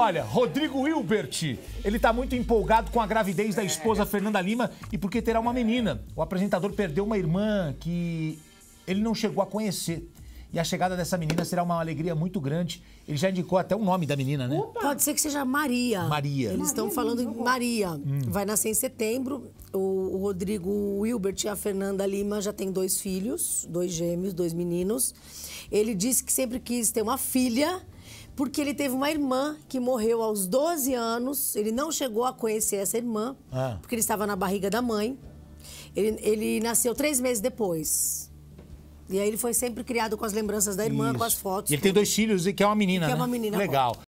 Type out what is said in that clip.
Olha, Rodrigo Hilbert, ele está muito empolgado com a gravidez da esposa Fernanda Lima e porque terá uma menina. O apresentador perdeu uma irmã que ele não chegou a conhecer. E a chegada dessa menina será uma alegria muito grande. Ele já indicou até o nome da menina, né? Opa. Pode ser que seja Maria. Maria. Eles estão falando Maria. Hum. Vai nascer em setembro. O, Rodrigo Hilbert e a Fernanda Lima já têm dois filhos, dois gêmeos, dois meninos. Ele disse que sempre quis ter uma filha porque ele teve uma irmã que morreu aos 12 anos. Ele não chegou a conhecer essa irmã, ah. porque ele estava na barriga da mãe. Ele, ele, nasceu três meses depois. E aí ele foi sempre criado com as lembranças da irmã, Isso. com as fotos. E ele tudo. tem dois filhos e que é uma menina. E que né? é uma né? menina. Legal.